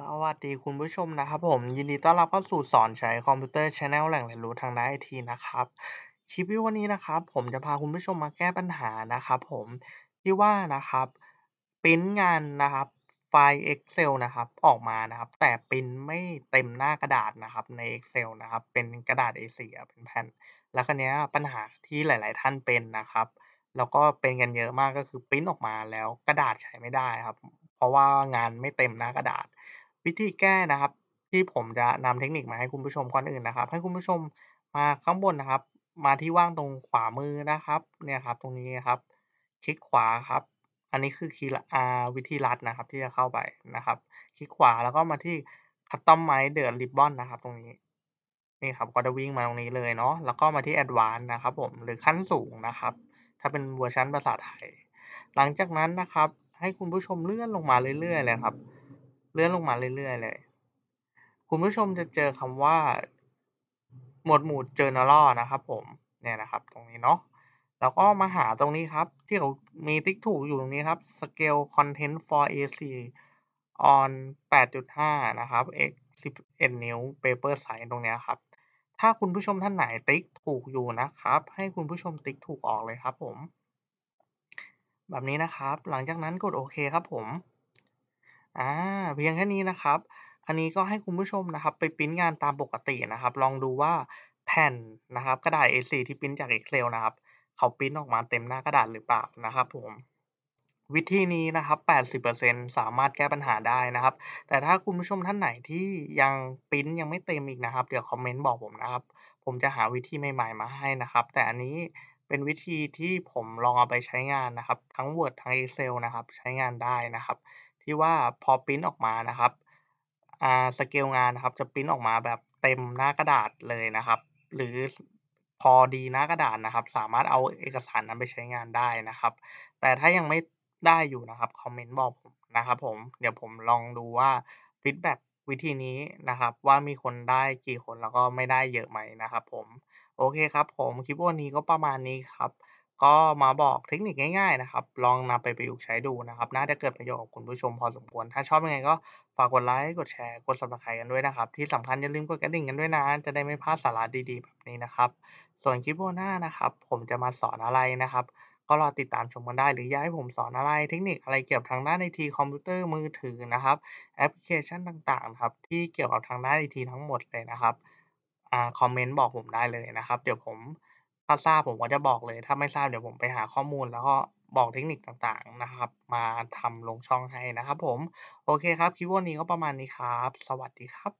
สวัสดีคุณผู้ชมนะครับผมยินดีต้อนรับเข้าสู่สอนใช้คอมพิวเตอร์ชแนลแหล่งเรียนรู้ทางด้านไอทีนะครับคลิปวันนี้นะครับ ผมจะพาคุณผู้ชมมาแก้ปัญหานะครับ ผมที่ว่านะครับปริ้นงานนะครับไฟล์ Excel นะครับออกมานะครับ แต่ปริ้นไม่เต็มหน้ากระดาษนะครับใน Excel นะครับเป็นกระดาษ A4 เป็นแผ่นแล้วก็เนี้ยปัญหาที่หลาย ๆท่านเป็นนะครับแล้วก็เป็นกันเยอะมากก็คือปริ้นออกมาแล้วกระดาษใช้ไม่ได้ครับ เพราะว่างานไม่เต็มหน้ากระดาษวิธีแก้นะครับ ที่ผมจะนำเทคนิคมาให้คุณผู้ชมก่อนอื่นนะครับให้คุณผู้ชมมาข้างบนนะครับ มาที่ว่างตรงขวามือนะครับ เนี่ยครับ ตรงนี้ครับ คลิกขวาครับ อันนี้คือคีย์วิธีรัดนะครับ ที่จะเข้าไปนะครับ คลิกขวาแล้วก็มาที่ Customize the Ribbon นะครับ ตรงนี้นี่ครับก็จะวิ่งมาตรงนี้เลยเนาะแล้วก็มาที่ Advanced นะครับ ผมหรือขั้นสูงนะครับ ถ้าเป็นเวอร์ชันภาษาไทยหลังจากนั้นนะครับ ให้คุณผู้ชมเลื่อนลงมาเรื่อยๆเลยครับลื่อนลงมาเรื่อยๆเลย คุณผู้ชมจะเจอคำว่า หมวดหมู่เ o อ r n a ์นะครับผม เนี่ยนะครับ ตรงนี้เนาะ แล้วก็มาหาตรงนี้ครับ ที่เขามีติ๊กถูกอยู่ตรงนี้ครับ scale content for A4 on 8.5 นะครับ x 11 นิ้ว paper size ตรงนี้ครับ ถ้าคุณผู้ชมท่านไหนติ๊กถูกอยู่นะครับ ให้คุณผู้ชมติ๊กถูกออกเลยครับผม แบบนี้นะครับ หลังจากนั้นกดโอเค ครับผม่าเพียงแค่นี้นะครับ อันนี้ก็ให้คุณผู้ชมนะครับไปพรินพ์งานตามปกตินะครับ ลองดูว่าแผ่นนะครับกระดาษ A4 ที่พรินพ์จาก Excel นะครับ เขาพรินพ์ออกมาเต็มหน้ากระดาษหรือเปล่านะครับ ผม วิธีนี้นะครับ 80%สามารถแก้ปัญหาได้นะครับ แต่ถ้าคุณผู้ชมท่านไหนที่ยังปริ้นยังไม่เต็มอีกนะครับ เดี๋ยวคอมเมนต์บอกผมนะครับ ผมจะหาวิธีใหม่ๆมาให้นะครับ แต่อันนี้เป็นวิธีที่ผมลองเอาไปใช้งานนะครับ ทั้ง Word ทั้ง Excel นะครับ ใช้งานได้นะครับที่ว่าพอพิมพ์ออกมานะครับอ่าสเกลงานนะครับจะพิมพ์ออกมาแบบเต็มหน้ากระดาษเลยนะครับ หรือพอดีหน้ากระดาษนะครับ สามารถเอาเอกสารนั้นไปใช้งานได้นะครับ แต่ถ้ายังไม่ได้อยู่นะครับคอมเมนต์บอกผมนะครับผมเดี๋ยวผมลองดูว่าฟีดแบ็วิธีนี้นะครับว่ามีคนได้กี่คนแล้วก็ไม่ได้เยอะไหมนะครับ ผมโอเคครับ ผมคลิปวันนี้ก็ประมาณนี้ครับก็มาบอกเทคนิคง่าย ๆ นะครับ ลองนำไปประยุกต์ใช้ดูนะครับ น่าจะเกิดประโยชน์กับคุณผู้ชมพอสมควร ถ้าชอบยังไงก็ฝากกดไลค์ กดแชร์ กดสมัคร r i b e กันด้วยนะครับ ที่สำคัญอย่าลืมกดกระดิ่งกันด้วยนะ จะได้ไม่พลาดสาระดีๆ แบบนี้นะครับ ส่วนคลิปหน้านะครับ ผมจะมาสอนอะไรนะครับ ก็รอติดตามชมกันได้ หรืออยากให้ผมสอนอะไร เทคนิคอะไรเกี่ยวกับทางด้านไอทีคอมพิวเตอร์มือถือนะครับ แอปพลิเคชันต่างๆครับ ที่เกี่ยวกับทางด้านไอทีทั้งหมดเลยนะครับ อ่า คอมเมนต์บอกผมได้เลยนะครับ เดี๋ยวผมถ้าทราบผมก็จะบอกเลย ถ้าไม่ทราบเดี๋ยวผมไปหาข้อมูลแล้วก็บอกเทคนิคต่างๆนะครับ มาทำลงช่องให้นะครับผมโอเคครับคลิปวันนี้ก็ประมาณนี้ครับ สวัสดีครับ